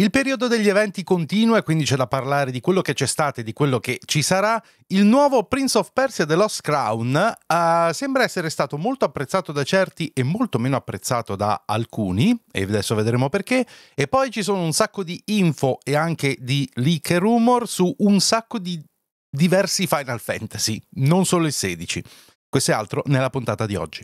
Il periodo degli eventi continua e quindi c'è da parlare di quello che c'è stato e di quello che ci sarà. Il nuovo Prince of Persia The Lost Crown uh, sembra essere stato molto apprezzato da certi e molto meno apprezzato da alcuni, e adesso vedremo perché. E poi ci sono un sacco di info e anche di leak e rumor su un sacco di diversi Final Fantasy, non solo il 16. Questo è altro nella puntata di oggi.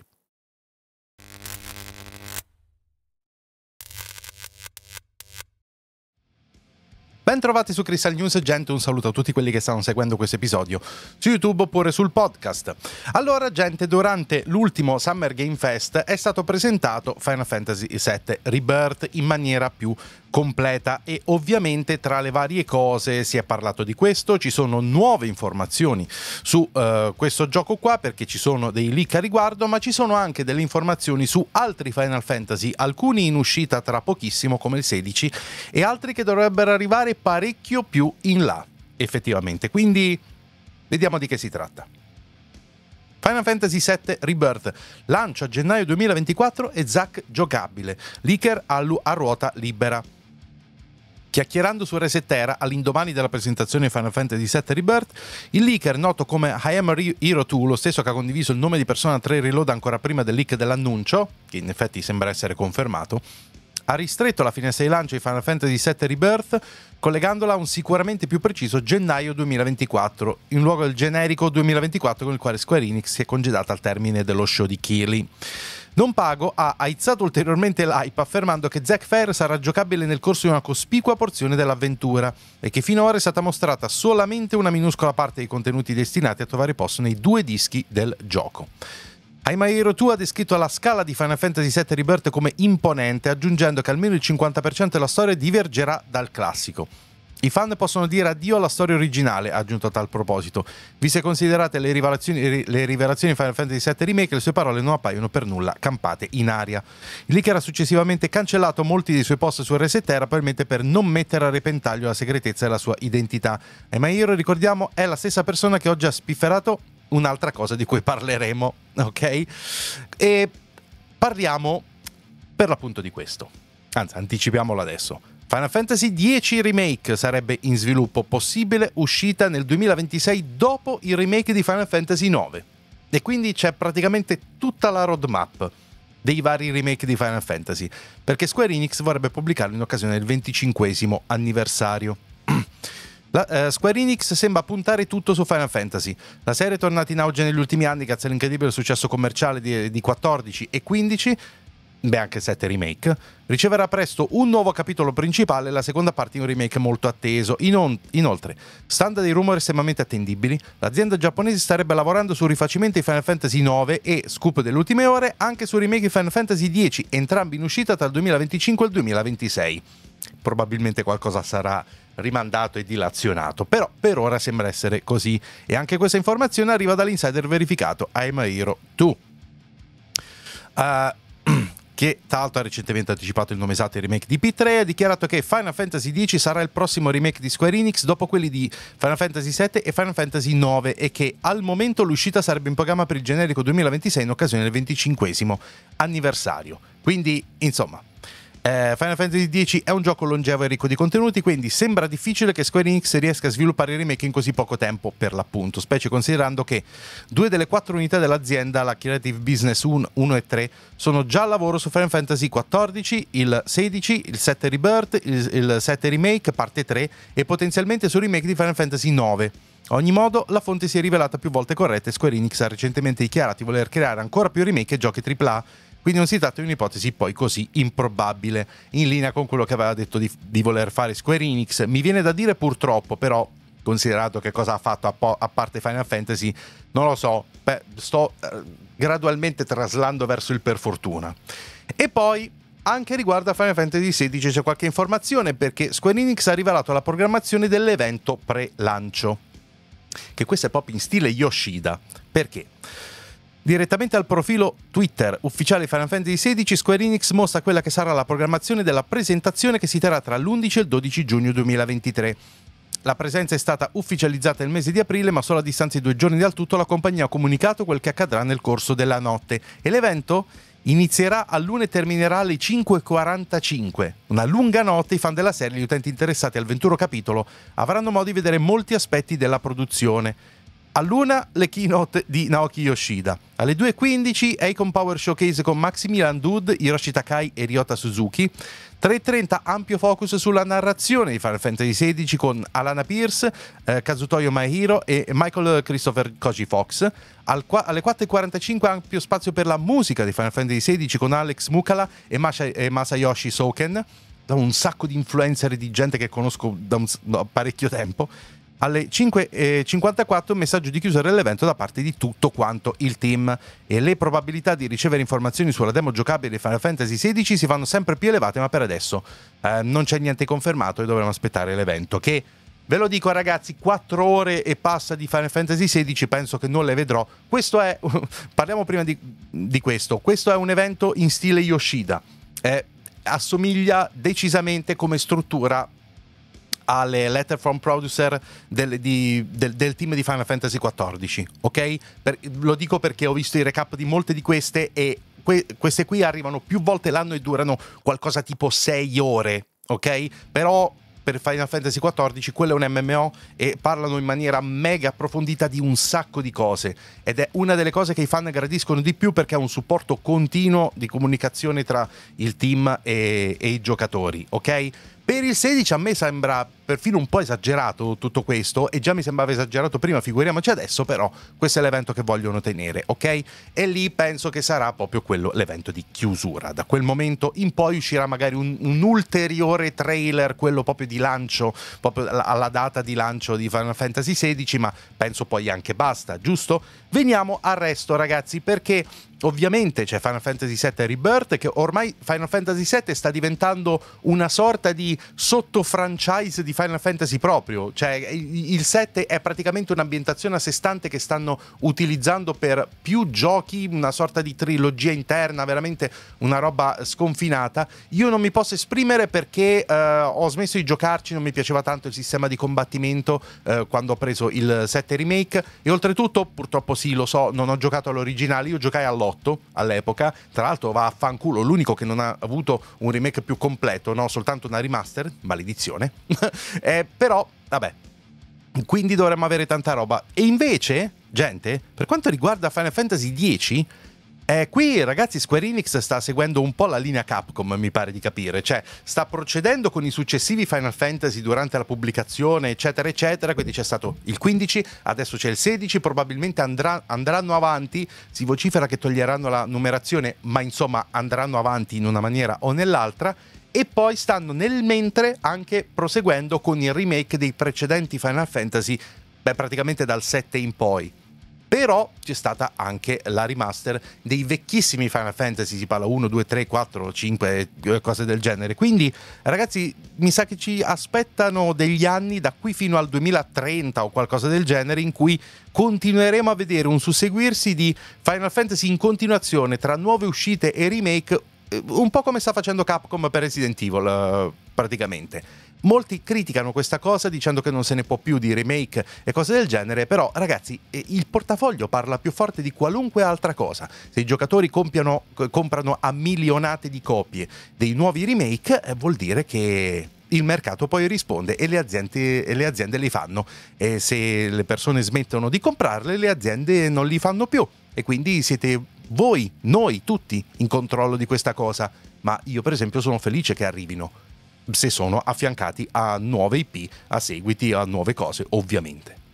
Bentrovati su Crystal News, gente, un saluto a tutti quelli che stanno seguendo questo episodio su YouTube oppure sul podcast. Allora, gente, durante l'ultimo Summer Game Fest è stato presentato Final Fantasy VII Rebirth in maniera più completa e ovviamente tra le varie cose si è parlato di questo, ci sono nuove informazioni su uh, questo gioco qua perché ci sono dei leak a riguardo, ma ci sono anche delle informazioni su altri Final Fantasy, alcuni in uscita tra pochissimo come il 16 e altri che dovrebbero arrivare parecchio più in là effettivamente. Quindi vediamo di che si tratta. Final Fantasy VII Rebirth, lancio a gennaio 2024 e Zack giocabile, leaker a ruota libera. Chiacchierando su Resetera all'indomani della presentazione di Final Fantasy VII Rebirth, il leaker noto come I Am Hero 2, lo stesso che ha condiviso il nome di Persona 3 Reload ancora prima del leak dell'annuncio, che in effetti sembra essere confermato, ha ristretto la finestra di lancio di Final Fantasy VII Rebirth collegandola a un sicuramente più preciso gennaio 2024, in luogo del generico 2024 con il quale Square Enix si è congedata al termine dello show di Keely. Non Pago ha aizzato ulteriormente l'hype affermando che Zack Fair sarà giocabile nel corso di una cospicua porzione dell'avventura e che finora è stata mostrata solamente una minuscola parte dei contenuti destinati a trovare posto nei due dischi del gioco. Aimahiro 2 ha descritto la scala di Final Fantasy VII Rebirth come imponente, aggiungendo che almeno il 50% della storia divergerà dal classico. I fan possono dire addio alla storia originale, aggiunto a tal proposito. Visto considerate le rivelazioni, le rivelazioni Final Fantasy VII Remake, le sue parole non appaiono per nulla campate in aria. Il leak era successivamente cancellato molti dei suoi post su RS Terra, probabilmente per non mettere a repentaglio la segretezza e la sua identità. E eh, Maiero, ricordiamo, è la stessa persona che oggi ha spifferato un'altra cosa di cui parleremo, ok? E parliamo per l'appunto di questo. Anzi, anticipiamolo adesso. Final Fantasy X Remake sarebbe in sviluppo, possibile uscita nel 2026 dopo il remake di Final Fantasy IX. E quindi c'è praticamente tutta la roadmap dei vari remake di Final Fantasy, perché Square Enix vorrebbe pubblicarlo in occasione del 25 anniversario. La, eh, Square Enix sembra puntare tutto su Final Fantasy. La serie è tornata in auge negli ultimi anni grazie all'incredibile successo commerciale di, di 14 e 15 beh anche 7 remake, riceverà presto un nuovo capitolo principale e la seconda parte di un remake molto atteso. Inon- inoltre, stando dei rumori estremamente attendibili, l'azienda giapponese starebbe lavorando sul rifacimento di Final Fantasy IX e, scoop delle ultime ore, anche sul remake di Final Fantasy X, entrambi in uscita tra il 2025 e il 2026. Probabilmente qualcosa sarà rimandato e dilazionato, però per ora sembra essere così e anche questa informazione arriva dall'insider verificato a Aimahiro 2. Uh, ah, che tra l'altro ha recentemente anticipato il nome esatto del remake di P3, ha dichiarato che Final Fantasy X sarà il prossimo remake di Square Enix dopo quelli di Final Fantasy VII e Final Fantasy IX e che al momento l'uscita sarebbe in programma per il generico 2026 in occasione del 25 anniversario. Quindi, insomma, eh, Final Fantasy X è un gioco longevo e ricco di contenuti, quindi sembra difficile che Square Enix riesca a sviluppare il remake in così poco tempo, per l'appunto, specie considerando che due delle quattro unità dell'azienda, la Creative Business 1, 1 e 3, sono già al lavoro su Final Fantasy XIV, il 16, il 7 Rebirth, il, il 7 Remake, parte 3 e potenzialmente sul remake di Final Fantasy 9. Ogni modo, la fonte si è rivelata più volte corretta e Square Enix ha recentemente dichiarato di voler creare ancora più remake e giochi AAA quindi non si tratta di un'ipotesi poi così improbabile, in linea con quello che aveva detto di, di voler fare Square Enix. Mi viene da dire purtroppo, però, considerato che cosa ha fatto a, po- a, parte Final Fantasy, non lo so, beh, sto eh, gradualmente traslando verso il per fortuna. E poi anche riguardo a Final Fantasy XVI c'è qualche informazione perché Square Enix ha rivelato la programmazione dell'evento pre-lancio. Che questo è proprio in stile Yoshida. Perché? Direttamente al profilo Twitter ufficiale Final Fantasy XVI, Square Enix mostra quella che sarà la programmazione della presentazione che si terrà tra l'11 e il 12 giugno 2023. La presenza è stata ufficializzata il mese di aprile, ma solo a distanza di due giorni dal tutto la compagnia ha comunicato quel che accadrà nel corso della notte. E l'evento? Inizierà a all'1 e terminerà alle 5.45. Una lunga notte, i fan della serie e gli utenti interessati al 21 capitolo avranno modo di vedere molti aspetti della produzione. All'una le keynote di Naoki Yoshida. Alle 2.15 Acon Power Showcase con Maximilian Dude, Hiroshi Takai e Ryota Suzuki. 3.30 ampio focus sulla narrazione di Final Fantasy XVI con Alana Pierce, eh, Kazutoyo Maehiro e Michael Christopher Koji Fox. Al, alle 4.45 ampio spazio per la musica di Final Fantasy XVI con Alex Mukala e, Masha, e Masayoshi Soken. Da un sacco di influencer e di gente che conosco da un, no, parecchio tempo alle 5.54 eh, messaggio di chiusura dell'evento da parte di tutto quanto il team e le probabilità di ricevere informazioni sulla demo giocabile di Final Fantasy XVI si fanno sempre più elevate ma per adesso eh, non c'è niente confermato e dovremo aspettare l'evento che ve lo dico ragazzi 4 ore e passa di Final Fantasy XVI penso che non le vedrò questo è parliamo prima di, di questo questo è un evento in stile Yoshida eh, assomiglia decisamente come struttura alle letter from producer del, di, del, del team di Final Fantasy XIV, ok? Per, lo dico perché ho visto i recap di molte di queste e que, queste qui arrivano più volte l'anno e durano qualcosa tipo 6 ore, ok? Però per Final Fantasy XIV, quello è un MMO e parlano in maniera mega approfondita di un sacco di cose ed è una delle cose che i fan gradiscono di più perché ha un supporto continuo di comunicazione tra il team e, e i giocatori, ok? Per il 16 a me sembra perfino un po' esagerato tutto questo e già mi sembrava esagerato prima, figuriamoci adesso, però questo è l'evento che vogliono tenere, ok? E lì penso che sarà proprio quello l'evento di chiusura. Da quel momento in poi uscirà magari un, un ulteriore trailer, quello proprio di lancio, proprio alla data di lancio di Final Fantasy XVI, ma penso poi anche basta, giusto? Veniamo al resto, ragazzi, perché ovviamente c'è Final Fantasy VII Rebirth, che ormai Final Fantasy VII sta diventando una sorta di sotto-franchise di Final Fantasy proprio. Cioè, il 7 è praticamente un'ambientazione a sé stante che stanno utilizzando per più giochi, una sorta di trilogia interna, veramente una roba sconfinata. Io non mi posso esprimere perché eh, ho smesso di giocarci, non mi piaceva tanto il sistema di combattimento eh, quando ho preso il 7 remake e oltretutto purtroppo si sì, lo so, non ho giocato all'originale, io giocai all'otto all'epoca, tra l'altro va a fanculo, l'unico che non ha avuto un remake più completo, no? soltanto una remaster, maledizione, eh, però vabbè, quindi dovremmo avere tanta roba. E invece, gente, per quanto riguarda Final Fantasy X, eh, qui ragazzi Square Enix sta seguendo un po' la linea Capcom, mi pare di capire, cioè sta procedendo con i successivi Final Fantasy durante la pubblicazione, eccetera, eccetera, quindi c'è stato il 15, adesso c'è il 16, probabilmente andrà, andranno avanti, si vocifera che toglieranno la numerazione, ma insomma andranno avanti in una maniera o nell'altra e poi stanno nel mentre anche proseguendo con il remake dei precedenti Final Fantasy, beh, praticamente dal 7 in poi però c'è stata anche la remaster dei vecchissimi Final Fantasy, si parla 1, 2, 3, 4, 5, cose del genere. Quindi ragazzi, mi sa che ci aspettano degli anni da qui fino al 2030 o qualcosa del genere in cui continueremo a vedere un susseguirsi di Final Fantasy in continuazione tra nuove uscite e remake, eh, un po' come sta facendo Capcom per Resident Evil eh, praticamente. Molti criticano questa cosa dicendo che non se ne può più di remake e cose del genere, però ragazzi eh, il portafoglio parla più forte di qualunque altra cosa. Se i giocatori compiano, comprano a milionate di copie dei nuovi remake eh, vuol dire che il mercato poi risponde e le aziende, e le aziende li fanno. E se le persone smettono di comprarle, le aziende non li fanno più. E quindi siete voi, noi tutti, in controllo di questa cosa. Ma io per esempio sono felice che arrivino se sono affiancati a nuove IP, a seguiti, a nuove cose ovviamente.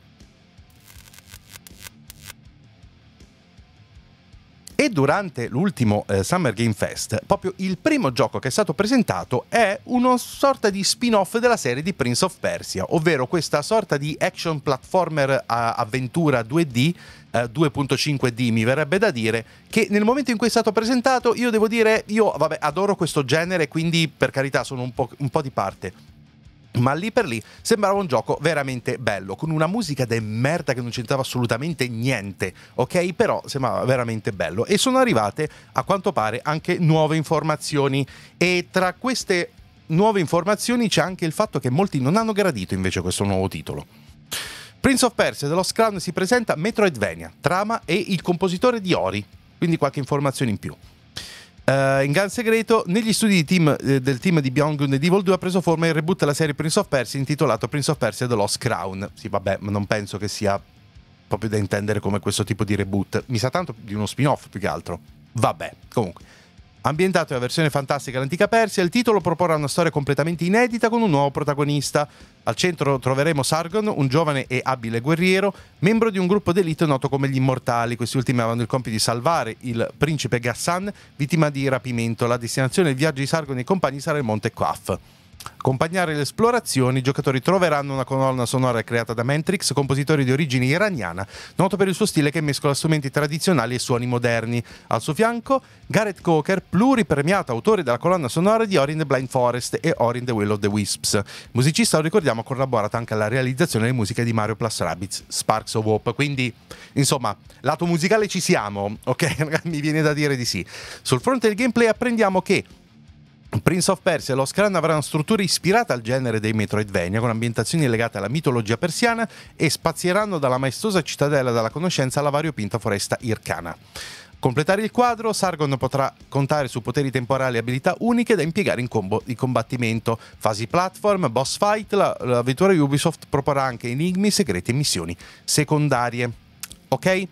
E durante l'ultimo eh, Summer Game Fest, proprio il primo gioco che è stato presentato è una sorta di spin-off della serie di Prince of Persia, ovvero questa sorta di action platformer eh, avventura 2D 2.5D mi verrebbe da dire che nel momento in cui è stato presentato io devo dire io vabbè adoro questo genere quindi per carità sono un po', un po di parte ma lì per lì sembrava un gioco veramente bello, con una musica de merda che non c'entrava assolutamente niente, ok? Però sembrava veramente bello. E sono arrivate, a quanto pare, anche nuove informazioni. E tra queste nuove informazioni c'è anche il fatto che molti non hanno gradito invece questo nuovo titolo. Prince of Persia The Lost Crown si presenta Metroidvania, trama e il compositore di Ori, quindi qualche informazione in più. Uh, in gran Segreto, negli studi team, eh, del team di Beyond Good and Evil 2 ha preso forma il reboot della serie Prince of Persia intitolato Prince of Persia The Lost Crown. Sì, vabbè, ma non penso che sia proprio da intendere come questo tipo di reboot. Mi sa tanto di uno spin-off più che altro. Vabbè, comunque. Ambientato nella versione fantastica dell'antica Persia, il titolo proporrà una storia completamente inedita con un nuovo protagonista. Al centro troveremo Sargon, un giovane e abile guerriero, membro di un gruppo d'elite noto come gli Immortali. Questi ultimi avevano il compito di salvare il principe Ghassan, vittima di rapimento. La destinazione del viaggio di Sargon e compagni sarà il Monte Quaff accompagnare le esplorazioni, i giocatori troveranno una colonna sonora creata da Mentrix, compositore di origine iraniana, noto per il suo stile che mescola strumenti tradizionali e suoni moderni. Al suo fianco, Gareth Coker, pluripremiato autore della colonna sonora di Ori in the Blind Forest e Ori in the Will of the Wisps. Musicista, lo ricordiamo, ha collaborato anche alla realizzazione delle musiche di Mario Plus Rabbids, Sparks of Hope. Quindi, insomma, lato musicale ci siamo, ok? Mi viene da dire di sì. Sul fronte del gameplay apprendiamo che Prince of Persia e Lost Crown avranno strutture ispirate al genere dei Metroidvania, con ambientazioni legate alla mitologia persiana e spazieranno dalla maestosa cittadella della conoscenza alla variopinta foresta ircana. Completare il quadro, Sargon potrà contare su poteri temporali e abilità uniche da impiegare in combo di combattimento, fasi platform, boss fight, la, l'avventura Ubisoft proporrà anche enigmi, segreti e missioni secondarie. Ok?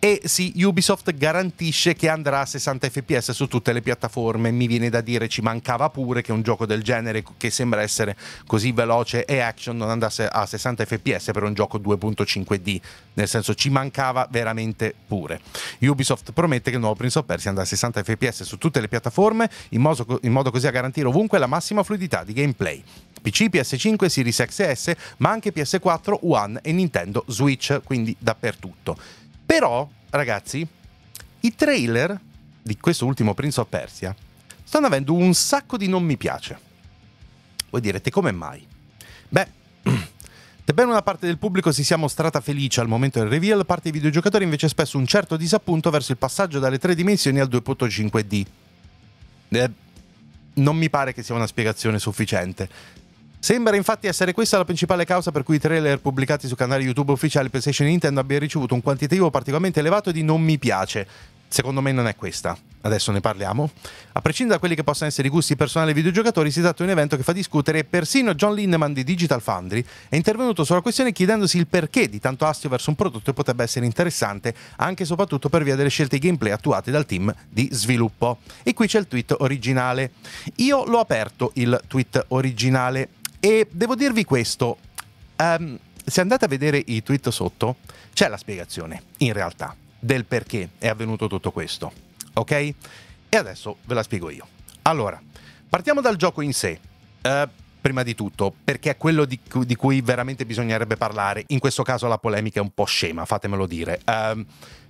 e sì, Ubisoft garantisce che andrà a 60 fps su tutte le piattaforme. Mi viene da dire, ci mancava pure che un gioco del genere, che sembra essere così veloce e action, non andasse a 60 fps per un gioco 2.5D. Nel senso, ci mancava veramente pure. Ubisoft promette che il nuovo Prince of Persia andrà a 60 fps su tutte le piattaforme, in modo, in modo così a garantire ovunque la massima fluidità di gameplay. PC, PS5, Series XS, ma anche PS4, One e Nintendo Switch, quindi dappertutto. Però, ragazzi, i trailer di questo ultimo Prince of Persia stanno avendo un sacco di non mi piace. Voi direte come mai? Beh, sebbene una parte del pubblico si sia mostrata felice al momento del reveal, parte dei videogiocatori invece espresso un certo disappunto verso il passaggio dalle 3 dimensioni al 2.5D. Eh, non mi pare che sia una spiegazione sufficiente. Sembra infatti essere questa la principale causa per cui i trailer pubblicati su canali YouTube ufficiali PlayStation e Nintendo abbiano ricevuto un quantitativo particolarmente elevato di non mi piace. Secondo me non è questa. Adesso ne parliamo. A prescindere da quelli che possano essere i gusti personali dei videogiocatori, si tratta di un evento che fa discutere e persino John Lindemann di Digital Foundry è intervenuto sulla questione chiedendosi il perché di tanto astio verso un prodotto che potrebbe essere interessante, anche e soprattutto per via delle scelte gameplay attuate dal team di sviluppo. E qui c'è il tweet originale. Io l'ho aperto il tweet originale e devo dirvi questo, um, se andate a vedere i tweet sotto, c'è la spiegazione, in realtà, del perché è avvenuto tutto questo, ok? E adesso ve la spiego io. Allora, partiamo dal gioco in sé. Uh, prima di tutto, perché è quello di cui, di cui, veramente bisognerebbe parlare. In questo caso la polemica è un po' scema, fatemelo dire. Um,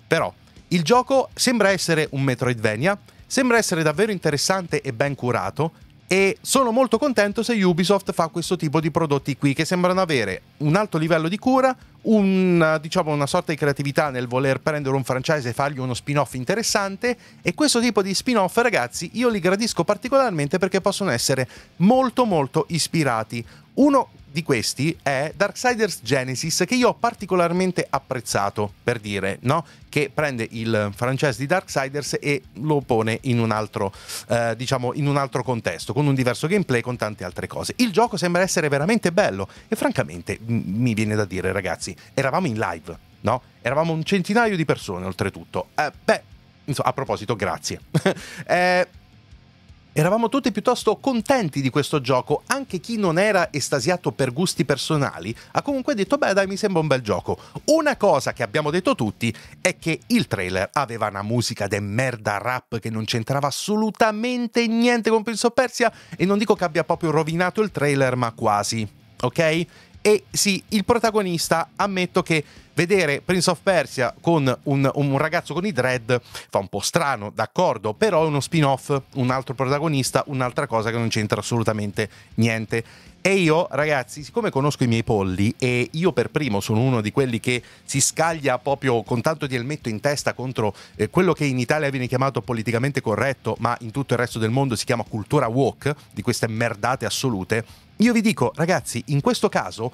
però, il gioco sembra essere un Metroidvania, sembra essere davvero interessante e ben curato, e sono molto contento se Ubisoft fa questo tipo di prodotti qui che sembrano avere un alto livello di cura, un, diciamo, una sorta di creatività nel voler prendere un franchise e fargli uno spin-off interessante e questo tipo di spin-off ragazzi io li gradisco particolarmente perché possono essere molto molto ispirati uno di questi è Darksiders Genesis che io ho particolarmente apprezzato, per dire, no? che prende il franchise di Darksiders e lo pone in un altro, eh, diciamo, in un altro contesto, con un diverso gameplay, con tante altre cose. Il gioco sembra essere veramente bello e francamente mi viene da dire, ragazzi, eravamo in live, no? Eravamo un centinaio di persone oltretutto. Eh, beh, insomma, a proposito, grazie. eh, Eravamo tutti piuttosto contenti di questo gioco, anche chi non era estasiato per gusti personali ha comunque detto beh dai mi sembra un bel gioco. Una cosa che abbiamo detto tutti è che il trailer aveva una musica de merda rap che non c'entrava assolutamente niente con Prince of Persia e non dico che abbia proprio rovinato il trailer ma quasi. Ok? E sì, il protagonista, ammetto che vedere Prince of Persia con un, un, ragazzo con i dread fa un po' strano, d'accordo, però è uno spin-off, un altro protagonista, un'altra cosa che non c'entra assolutamente niente. E io, ragazzi, siccome conosco i miei polli e io per primo sono uno di quelli che si scaglia proprio con tanto di elmetto in testa contro eh, quello che in Italia viene chiamato politicamente corretto, ma in tutto il resto del mondo si chiama cultura woke, di queste merdate assolute, io vi dico, ragazzi, in questo caso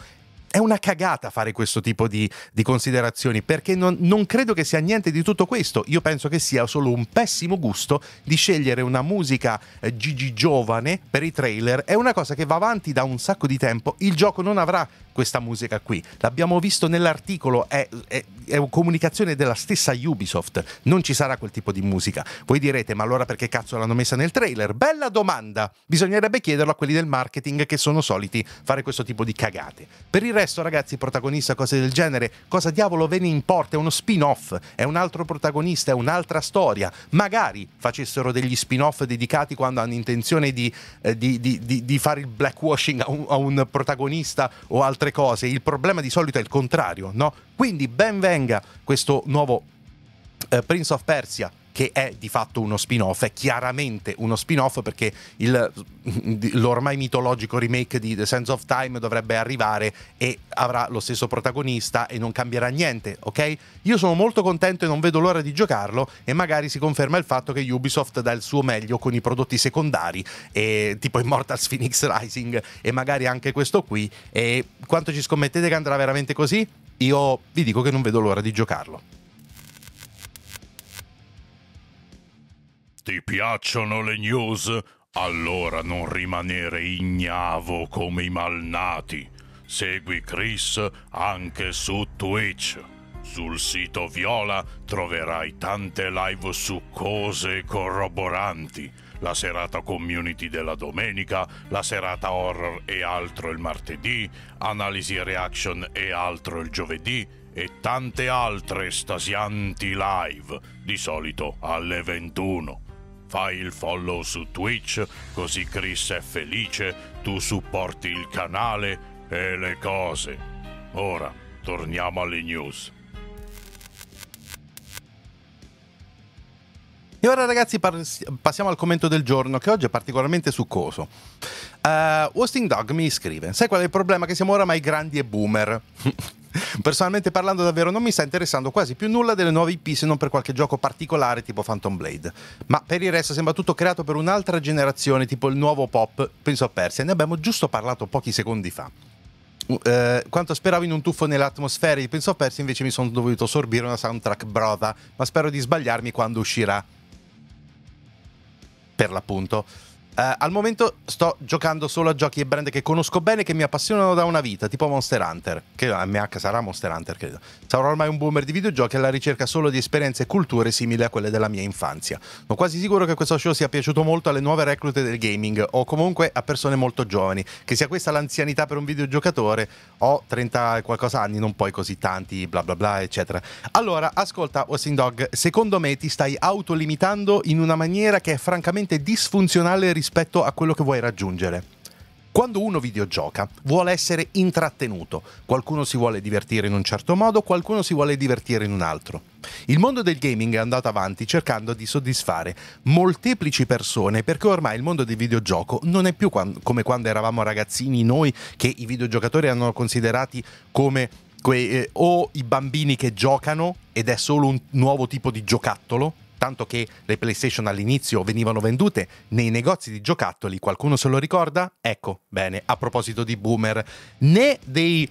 è una cagata fare questo tipo di, di considerazioni perché non, non, credo che sia niente di tutto questo. Io penso che sia solo un pessimo gusto di scegliere una musica eh, Gigi giovane per i trailer. È una cosa che va avanti da un sacco di tempo. Il gioco non avrà questa musica qui. L'abbiamo visto nell'articolo, è, è, è comunicazione della stessa Ubisoft, non ci sarà quel tipo di musica. Voi direte, ma allora perché cazzo l'hanno messa nel trailer? Bella domanda! Bisognerebbe chiederlo a quelli del marketing che sono soliti fare questo tipo di cagate. Per il resto, ragazzi, protagonista, cose del genere, cosa diavolo ve ne importa? È uno spin-off, è un altro protagonista, è un'altra storia. Magari facessero degli spin-off dedicati quando hanno intenzione di, eh, di, di, di fare il blackwashing a un, a un protagonista o altri altre cose. Il problema di solito è il contrario, no? Quindi ben venga questo nuovo eh, Prince of Persia che è di fatto uno spin-off, è chiaramente uno spin-off perché il, l'ormai mitologico remake di The Sense of Time dovrebbe arrivare e avrà lo stesso protagonista e non cambierà niente, ok? Io sono molto contento e non vedo l'ora di giocarlo e magari si conferma il fatto che Ubisoft dà il suo meglio con i prodotti secondari, e, tipo Immortals Phoenix Rising e magari anche questo qui. E quanto ci scommettete che andrà veramente così? Io vi dico che non vedo l'ora di giocarlo. Ti piacciono le news? Allora non rimanere ignavo come i malnati. Segui Chris anche su Twitch. Sul sito Viola troverai tante live su cose corroboranti. La serata community della domenica, la serata horror e altro il martedì, analisi reaction e altro il giovedì e tante altre stasianti live, di solito alle 21 fai il follow su Twitch, così Chris è felice, tu supporti il canale e le cose. Ora, torniamo alle news. E ora ragazzi passiamo al commento del giorno che oggi è particolarmente succoso. Uh, eh, Hosting Dog mi scrive, sai qual è il problema? Che siamo oramai grandi e boomer. personalmente parlando davvero non mi sta interessando quasi più nulla delle nuove IP se non per qualche gioco particolare tipo Phantom Blade. Ma per il resto sembra tutto creato per un'altra generazione, tipo il nuovo pop, penso a Persia, ne abbiamo giusto parlato pochi secondi fa. Uh, eh, quanto speravo in un tuffo nell'atmosfera di Penso a Persia, invece mi sono dovuto sorbire una soundtrack broda, ma spero di sbagliarmi quando uscirà. Per l'appunto. Uh, al momento sto giocando solo a giochi e brand che conosco bene, che mi appassionano da una vita, tipo Monster Hunter, che MH sarà Monster Hunter, credo. Sarò ormai un boomer di videogiochi alla ricerca solo di esperienze e culture simili a quelle della mia infanzia. Sono quasi sicuro che questo show sia piaciuto molto alle nuove reclute del gaming, o comunque a persone molto giovani. Che sia questa l'anzianità per un videogiocatore, ho 30 e qualcosa anni, non poi così tanti, bla bla bla, eccetera. Allora, ascolta, Wessing Dog, secondo me ti stai autolimitando in una maniera che è francamente disfunzionale rispetto rispetto a quello che vuoi raggiungere. Quando uno videogioca vuole essere intrattenuto, qualcuno si vuole divertire in un certo modo, qualcuno si vuole divertire in un altro. Il mondo del gaming è andato avanti cercando di soddisfare molteplici persone perché ormai il mondo del videogioco non è più come quando eravamo ragazzini noi che i videogiocatori erano considerati come que- eh, o i bambini che giocano ed è solo un nuovo tipo di giocattolo tanto che le PlayStation all'inizio venivano vendute nei negozi di giocattoli, qualcuno se lo ricorda? Ecco, bene, a proposito di boomer, né dei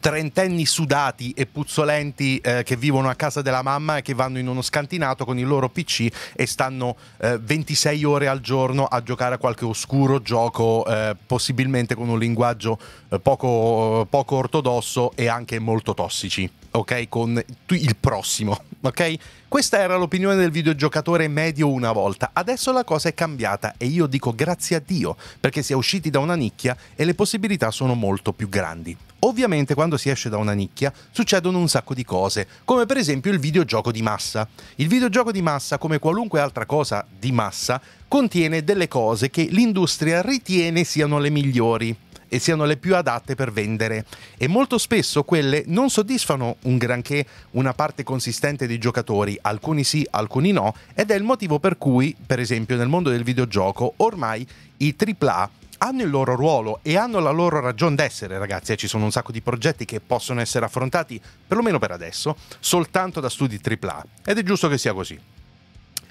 trentenni sudati e puzzolenti eh, che vivono a casa della mamma e che vanno in uno scantinato con il loro PC e stanno eh, 26 ore al giorno a giocare a qualche oscuro gioco, eh, possibilmente con un linguaggio eh, poco, poco ortodosso e anche molto tossici ok? Con il prossimo, ok? Questa era l'opinione del videogiocatore medio una volta, adesso la cosa è cambiata e io dico grazie a Dio perché si è usciti da una nicchia e le possibilità sono molto più grandi. Ovviamente quando si esce da una nicchia succedono un sacco di cose, come per esempio il videogioco di massa. Il videogioco di massa, come qualunque altra cosa di massa, contiene delle cose che l'industria ritiene siano le migliori e siano le più adatte per vendere. E molto spesso quelle non soddisfano un granché una parte consistente dei giocatori, alcuni sì, alcuni no, ed è il motivo per cui, per esempio, nel mondo del videogioco ormai i AAA hanno il loro ruolo e hanno la loro ragione d'essere, ragazzi. Eh, ci sono un sacco di progetti che possono essere affrontati, perlomeno per adesso, soltanto da studi AAA. Ed è giusto che sia così.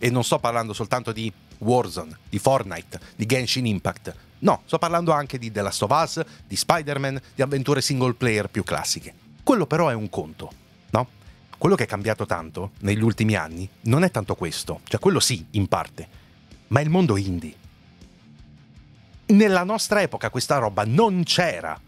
E non sto parlando soltanto di Warzone, di Fortnite, di Genshin Impact. No, sto parlando anche di The Last of Us, di Spider-Man, di avventure single player più classiche. Quello però è un conto, no? Quello che è cambiato tanto negli ultimi anni non è tanto questo, cioè quello sì, in parte, ma è il mondo indie. Nella nostra epoca questa roba non c'era.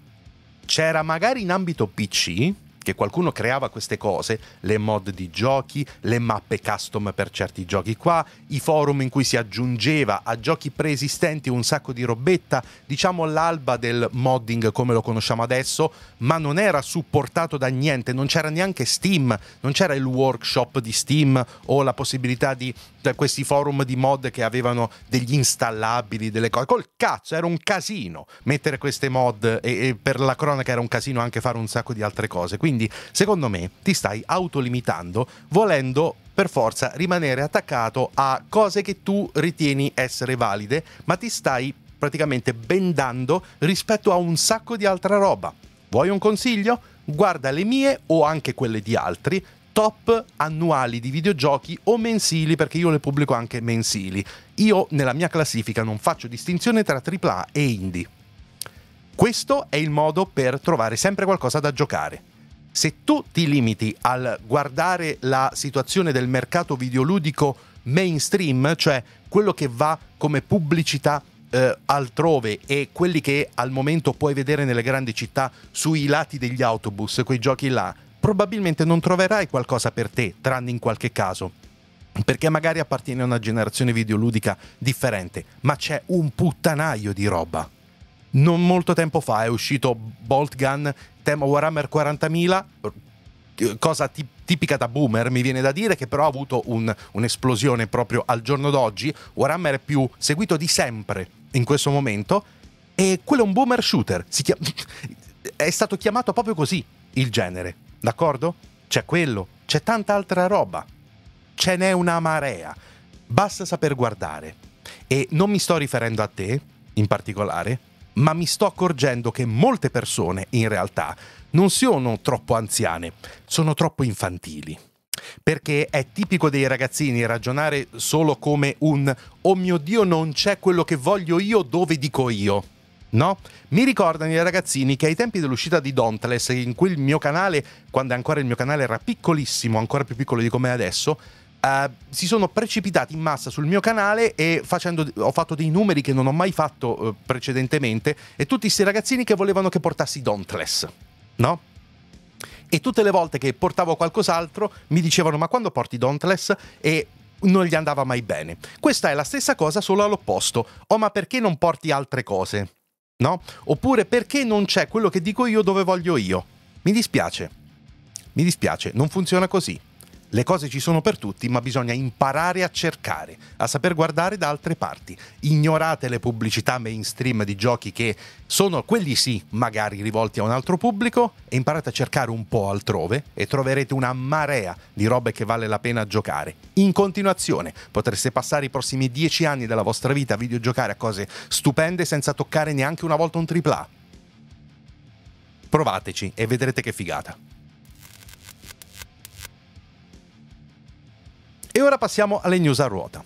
C'era magari in ambito PC, che qualcuno creava queste cose, le mod di giochi, le mappe custom per certi giochi qua, i forum in cui si aggiungeva a giochi preesistenti un sacco di robetta, diciamo l'alba del modding come lo conosciamo adesso, ma non era supportato da niente, non c'era neanche Steam, non c'era il workshop di Steam o la possibilità di cioè, questi forum di mod che avevano degli installabili, delle cose. Col cazzo, era un casino mettere queste mod e, e per la cronaca era un casino anche fare un sacco di altre cose. Quindi quindi, secondo me, ti stai autolimitando volendo per forza rimanere attaccato a cose che tu ritieni essere valide, ma ti stai praticamente bendando rispetto a un sacco di altra roba. Vuoi un consiglio? Guarda le mie o anche quelle di altri top annuali di videogiochi o mensili, perché io le pubblico anche mensili. Io nella mia classifica non faccio distinzione tra AAA e indie. Questo è il modo per trovare sempre qualcosa da giocare se tu ti limiti al guardare la situazione del mercato videoludico mainstream, cioè quello che va come pubblicità eh, altrove e quelli che al momento puoi vedere nelle grandi città sui lati degli autobus, quei giochi là, probabilmente non troverai qualcosa per te, tranne in qualche caso. Perché magari appartiene a una generazione videoludica differente, ma c'è un puttanaio di roba non molto tempo fa è uscito Bolt Gun tema Warhammer 40.000, eh, cosa tip- tipica da boomer, mi viene da dire, che però ha avuto un, un'esplosione proprio al giorno d'oggi. Warhammer è più seguito di sempre in questo momento e quello è un boomer shooter, chiama... è stato chiamato proprio così il genere, d'accordo? C'è quello, c'è tanta altra roba, ce n'è una marea, basta saper guardare. E non mi sto riferendo a te in particolare, ma mi sto accorgendo che molte persone, in realtà, non sono troppo anziane, sono troppo infantili. Perché è tipico dei ragazzini ragionare solo come un oh mio Dio non c'è quello che voglio io dove dico io. No? Mi ricordano i ragazzini che ai tempi dell'uscita di Dauntless, in cui il mio canale, quando ancora il mio canale era piccolissimo, ancora più piccolo di come è adesso, eh, si sono precipitati in massa sul mio canale e facendo, ho fatto dei numeri che non ho mai fatto uh, precedentemente e tutti questi ragazzini che volevano che portassi Dauntless, no? E tutte le volte che portavo qualcos'altro mi dicevano ma quando porti Dauntless? E non gli andava mai bene. Questa è la stessa cosa solo all'opposto. Oh ma perché non porti altre cose? No? Oppure perché non c'è quello che dico io dove voglio io? Mi dispiace. Mi dispiace, non funziona così. Le cose ci sono per tutti, ma bisogna imparare a cercare, a saper guardare da altre parti. Ignorate le pubblicità mainstream di giochi che sono quelli sì, magari rivolti a un altro pubblico, e imparate a cercare un po' altrove e troverete una marea di robe che vale la pena giocare. In continuazione potreste passare i prossimi dieci anni della vostra vita a videogiocare a cose stupende senza toccare neanche una volta un AAA. Provateci e vedrete che figata. E ora passiamo alle news a ruota.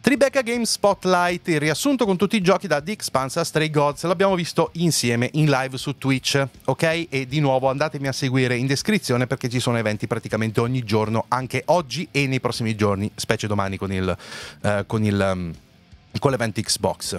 Tribeca Games Spotlight, il riassunto con tutti i giochi da The Expanse a Stray Gods, l'abbiamo visto insieme in live su Twitch, ok? E di nuovo andatemi a seguire in descrizione perché ci sono eventi praticamente ogni giorno, anche oggi e nei prossimi giorni, specie domani con, il, eh, con, il, mm, con l'evento Xbox.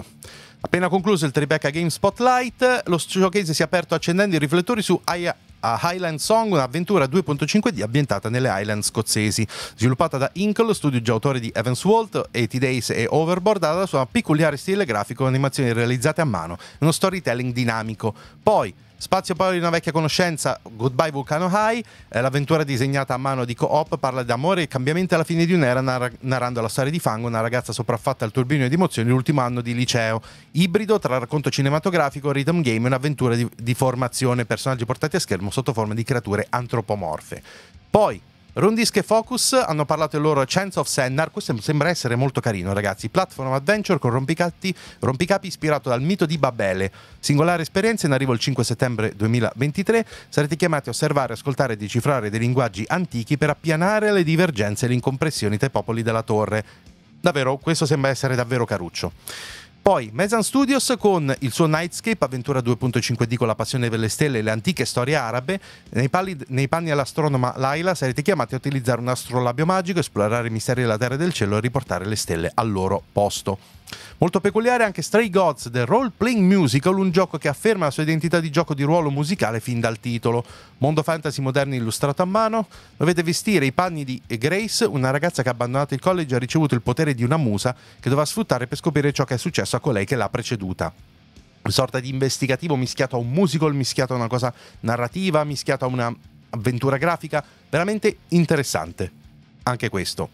Appena concluso il Tribeca Games Spotlight, lo showcase si è aperto accendendo i riflettori su Aya a Highland Song, un'avventura 2.5D ambientata nelle Highland scozzesi, sviluppata da Inkle, studio già autore di Evans Walt, 80 Days e Overboard, dalla sua peculiare stile grafico e animazioni realizzate a mano, uno storytelling dinamico. Poi Spazio poi di una vecchia conoscenza, Goodbye Vulcano High, eh, l'avventura disegnata a mano di co-op parla d'amore e cambiamenti alla fine di un'era nar- narrando la storia di Fango, una ragazza sopraffatta al turbinio di emozioni l'ultimo anno di liceo, ibrido tra racconto cinematografico, rhythm game e un'avventura di, di formazione, personaggi portati a schermo sotto forma di creature antropomorfe. Poi Rondisk e Focus hanno parlato il loro Chance of Sennar, questo sembra essere molto carino ragazzi, platform adventure con rompicapi, rompicapi ispirato dal mito di Babele, singolare esperienza in arrivo il 5 settembre 2023, sarete chiamati a osservare, ascoltare e decifrare dei linguaggi antichi per appianare le divergenze e le incompressioni tra i popoli della torre. Davvero, questo sembra essere davvero caruccio. Poi Mezan Studios con il suo Nightscape Avventura 2.5D con la passione per le stelle e le antiche storie arabe. Nei, pali, nei panni all'astronoma Laila sarete chiamati a utilizzare un astrolabio magico, esplorare i misteri della Terra e del Cielo e riportare le stelle al loro posto. Molto peculiare anche Stray Gods The Role Playing Musical, un gioco che afferma la sua identità di gioco di ruolo musicale fin dal titolo. Mondo fantasy moderno illustrato a mano, dovete vestire i panni di Grace, una ragazza che ha abbandonato il college e ha ricevuto il potere di una musa che dovrà sfruttare per scoprire ciò che è successo a colei che l'ha preceduta una sorta di investigativo mischiato a un musical, mischiato a una cosa narrativa, mischiato a un'avventura grafica, veramente interessante. Anche questo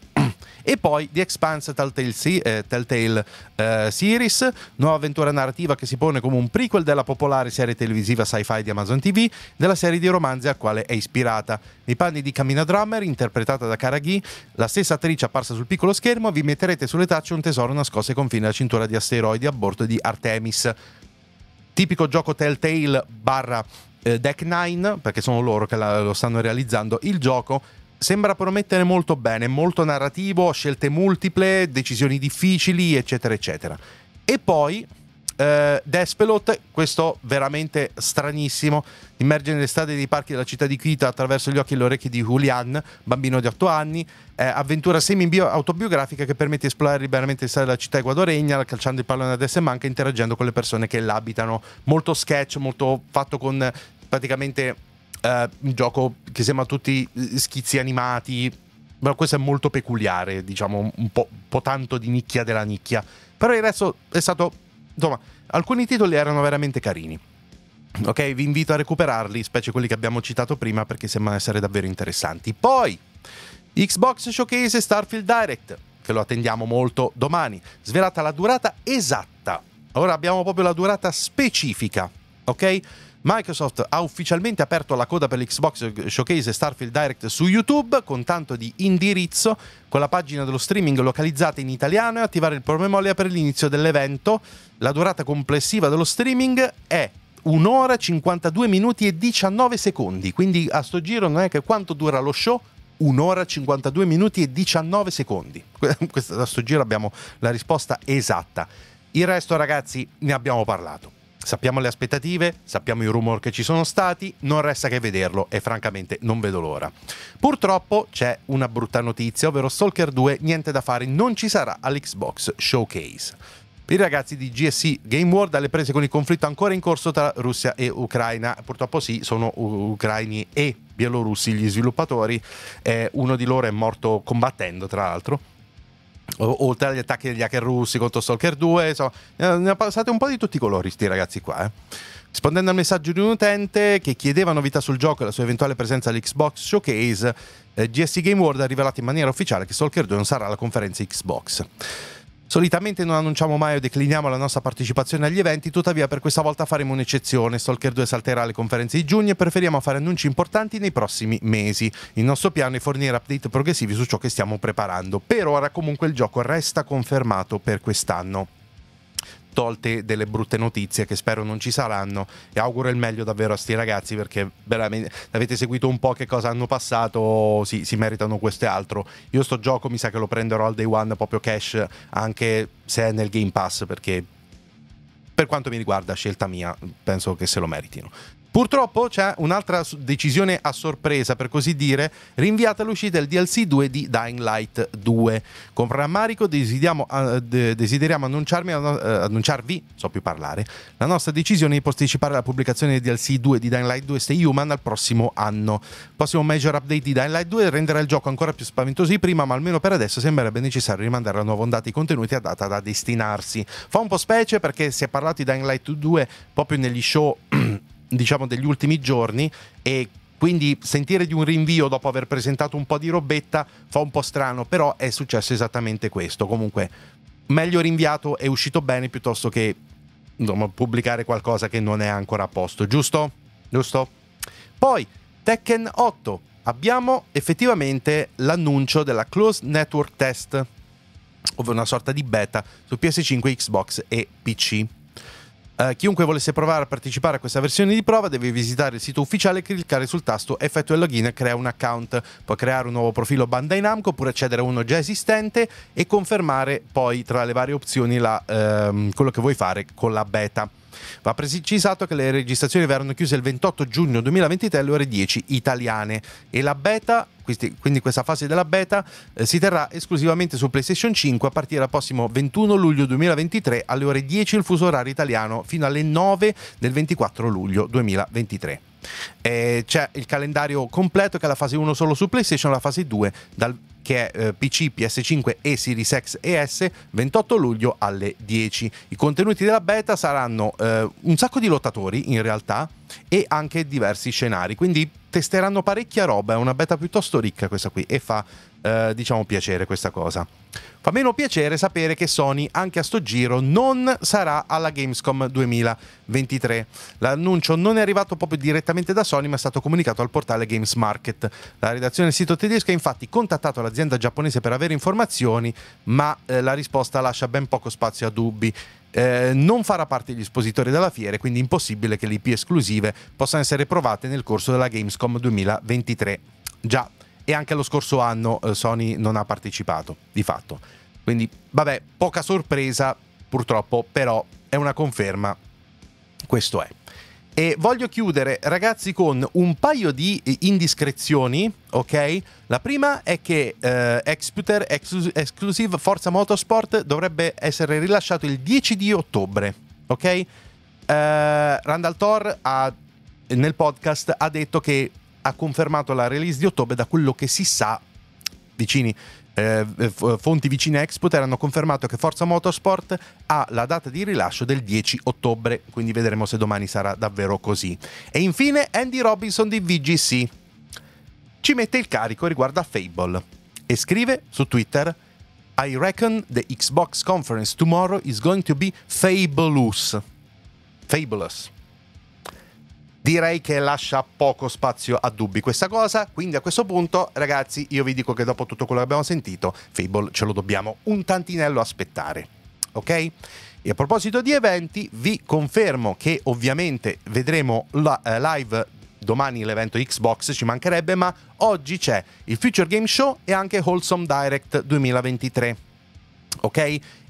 e poi The Expanse Telltale, si- eh, Telltale eh, Series, nuova avventura narrativa che si pone come un prequel della popolare serie televisiva sci-fi di Amazon TV, della serie di romanzi a quale è ispirata. Nei panni di Camina Drummer, interpretata da Cara Ghee, la stessa attrice apparsa sul piccolo schermo, vi metterete sulle tacce un tesoro nascosto ai confini della cintura di asteroidi a bordo di Artemis. Tipico gioco Telltale barra eh, Deck 9, perché sono loro che la, lo stanno realizzando, il gioco sembra promettere molto bene, molto narrativo, scelte multiple, decisioni difficili, eccetera, eccetera. E poi eh, Despelot, questo veramente stranissimo, immerge nelle strade dei parchi della città di Quito attraverso gli occhi e le orecchie di Julian, bambino di 8 anni, eh, avventura semi-autobiografica che permette di esplorare liberamente l'estate della città ecuadoregna, calciando il pallone a destra e manca, interagendo con le persone che l'abitano. Molto sketch, molto fatto con praticamente eh, un gioco che sembra tutti schizzi animati, però questo è molto peculiare, diciamo, un po', un po', tanto di nicchia della nicchia. Però il resto è stato, insomma, alcuni titoli erano veramente carini. Ok, vi invito a recuperarli, specie quelli che abbiamo citato prima, perché sembrano essere davvero interessanti. Poi, Xbox Showcase e Starfield Direct, che lo attendiamo molto domani, svelata la durata esatta. Ora abbiamo proprio la durata specifica, ok? Microsoft ha ufficialmente aperto la coda per l'Xbox Showcase e Starfield Direct su YouTube con tanto di indirizzo con la pagina dello streaming localizzata in italiano e attivare il promemoria per l'inizio dell'evento. La durata complessiva dello streaming è un'ora, ora 52 minuti e 19 secondi, quindi a sto giro non è che quanto dura lo show? Un'ora, ora 52 minuti e 19 secondi. A sto giro abbiamo la risposta esatta. Il resto ragazzi ne abbiamo parlato. Sappiamo le aspettative, sappiamo i rumor che ci sono stati, non resta che vederlo e francamente non vedo l'ora. Purtroppo c'è una brutta notizia, ovvero Stalker 2 niente da fare, non ci sarà all'Xbox Showcase. I ragazzi di GSC Game World alle prese con il conflitto ancora in corso tra Russia e Ucraina, purtroppo sì, sono ucraini e bielorussi gli sviluppatori, eh, uno di loro è morto combattendo tra l'altro oltre agli attacchi degli hacker russi contro Stalker 2, insomma, eh, ne ha passate un po' di tutti i colori, sti ragazzi qua. Eh. Rispondendo al messaggio di un utente che chiedeva novità sul gioco e la sua eventuale presenza all'Xbox Showcase, eh, GSC Game World ha rivelato in maniera ufficiale che Stalker 2 non sarà alla conferenza Xbox. Solitamente non annunciamo mai o decliniamo la nostra partecipazione agli eventi, tuttavia per questa volta faremo un'eccezione. Stalker 2 salterà alle conferenze di giugno e preferiamo fare annunci importanti nei prossimi mesi. Il nostro piano è fornire update progressivi su ciò che stiamo preparando. Per ora comunque il gioco resta confermato per quest'anno tolte delle brutte notizie che spero non ci saranno e auguro il meglio davvero a sti ragazzi perché veramente avete seguito un po' che cosa hanno passato, sì, si meritano questo e altro. Io sto gioco mi sa che lo prenderò al day one proprio cash anche se è nel Game Pass perché per quanto mi riguarda scelta mia penso che se lo meritino. Purtroppo c'è un'altra decisione a sorpresa, per così dire, rinviata l'uscita del DLC 2 di Dying Light 2. Con rammarico desideriamo, uh, de- desideriamo annunciarvi, uh, eh, annunciarvi, so più parlare, la nostra decisione di posticipare la pubblicazione del DLC 2 di Dying Light 2 Stay Human al prossimo anno. Il prossimo major update di Dying Light 2 renderà il gioco ancora più spaventoso di prima, ma almeno per adesso sembrerebbe necessario rimandare la nuova ondata di contenuti a data da destinarsi. Fa un po' specie perché si è parlato di Dying Light 2 proprio negli show diciamo, degli ultimi giorni e quindi sentire di un rinvio dopo aver presentato un po' di robetta fa un po' strano, però è successo esattamente questo. Comunque, meglio rinviato e uscito bene piuttosto che insomma, pubblicare qualcosa che non è ancora a posto, giusto? Giusto? Poi, Tekken 8. Abbiamo effettivamente l'annuncio della Closed Network Test, ovvero una sorta di beta su PS5, Xbox e PC. Eh, chiunque volesse provare a partecipare a questa versione di prova deve visitare il sito ufficiale e cliccare sul tasto effettua il login e crea un account. Può creare un nuovo profilo Bandai Namco oppure accedere a uno già esistente e confermare poi tra le varie opzioni la, ehm, quello che vuoi fare con la beta. Va precisato che le registrazioni verranno chiuse il 28 giugno 2023 alle ore 10 italiane e la beta quindi questa fase della beta eh, si terrà esclusivamente su PlayStation 5 a partire dal prossimo 21 luglio 2023 alle ore 10 il fuso orario italiano fino alle 9 del 24 luglio 2023. Eh, c'è il calendario completo che è la fase 1 solo su PlayStation, la fase 2 dal, che è eh, PC, PS5 e Series X e S 28 luglio alle 10. I contenuti della beta saranno eh, un sacco di lottatori in realtà e anche diversi scenari, quindi testeranno parecchia roba, è una beta piuttosto ricca questa qui e fa eh, diciamo piacere questa cosa. Fa meno piacere sapere che Sony anche a sto giro non sarà alla Gamescom 2023. L'annuncio non è arrivato proprio direttamente da Sony, ma è stato comunicato al portale Games Market. La redazione del sito tedesco ha infatti contattato l'azienda giapponese per avere informazioni, ma eh, la risposta lascia ben poco spazio a dubbi. Eh, non farà parte degli espositori della fiera, quindi impossibile che le IP esclusive possano essere provate nel corso della Gamescom 2023. Già e anche lo scorso anno eh, Sony non ha partecipato, di fatto. Quindi, vabbè, poca sorpresa purtroppo, però è una conferma, questo è. E voglio chiudere, ragazzi, con un paio di eh, indiscrezioni, ok? La prima è che eh, Exputer Exclusive Forza Motorsport dovrebbe essere rilasciato il 10 di ottobre, ok? Eh, Randall Thor ha, nel podcast ha detto che ha confermato la release di ottobre, da quello che si sa, vicini, eh, fonti vicine a Expert hanno confermato che Forza Motorsport ha la data di rilascio del 10 ottobre, quindi vedremo se domani sarà davvero così. E infine Andy Robinson di VGC ci mette il carico riguardo a Fable e scrive su Twitter I reckon the Xbox conference tomorrow is going to be fabulous. Fabulous direi che lascia poco spazio a dubbi questa cosa. Quindi a questo punto, ragazzi, io vi dico che dopo tutto quello che abbiamo sentito, Fable ce lo dobbiamo un tantinello aspettare. Ok? E a proposito di eventi, vi confermo che ovviamente vedremo la, eh, live domani l'evento Xbox, ci mancherebbe, ma oggi c'è il Future Game Show e anche Wholesome Direct 2023. Ok?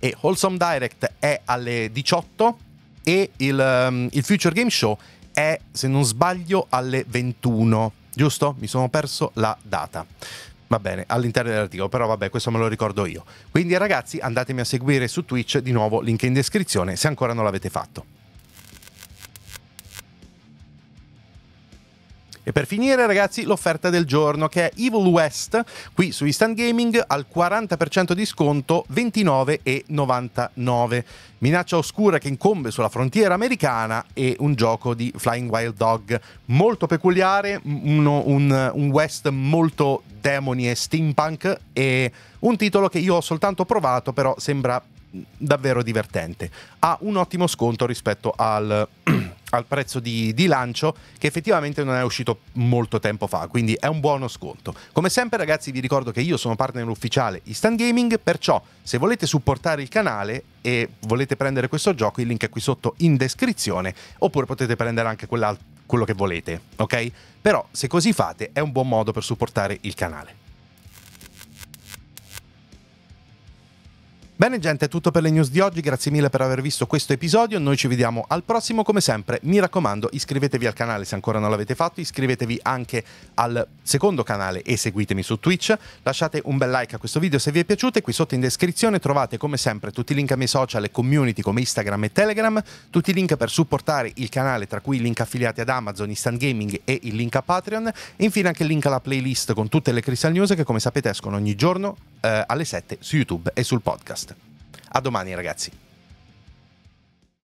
E Wholesome Direct è alle 18 e il, um, il Future Game Show è, se non sbaglio, alle 21, giusto? Mi sono perso la data. Va bene, all'interno dell'articolo, però vabbè, questo me lo ricordo io. Quindi ragazzi, andatemi a seguire su Twitch, di nuovo link in descrizione se ancora non l'avete fatto. E per finire, ragazzi, l'offerta del giorno che è Evil West qui su Instant Gaming al 40% di sconto 29,99. Minaccia oscura che incombe sulla frontiera americana e un gioco di Flying Wild Dog molto peculiare, uno, un, un West molto demoni e steampunk e un titolo che io ho soltanto provato, però sembra mm, davvero divertente. Ha un ottimo sconto rispetto al, al prezzo di, di, lancio che effettivamente non è uscito molto tempo fa, quindi è un buono sconto. Come sempre ragazzi vi ricordo che io sono partner ufficiale Instant Gaming, perciò se volete supportare il canale e volete prendere questo gioco il link è qui sotto in descrizione oppure potete prendere anche quello che volete, ok? Però se così fate è un buon modo per supportare il canale. Bene gente, è tutto per le news di oggi, grazie mille per aver visto questo episodio, noi ci vediamo al prossimo come sempre, mi raccomando iscrivetevi al canale se ancora non l'avete fatto, iscrivetevi anche al secondo canale e seguitemi su Twitch, lasciate un bel like a questo video se vi è piaciuto e qui sotto in descrizione trovate come sempre tutti i link ai miei social e community come Instagram e Telegram, tutti i link per supportare il canale tra cui i link affiliati ad Amazon, Instant Gaming e il link a Patreon e infine anche il link alla playlist con tutte le Crystal News che come sapete escono ogni giorno eh, alle 7 su YouTube e sul podcast. A domani ragazzi.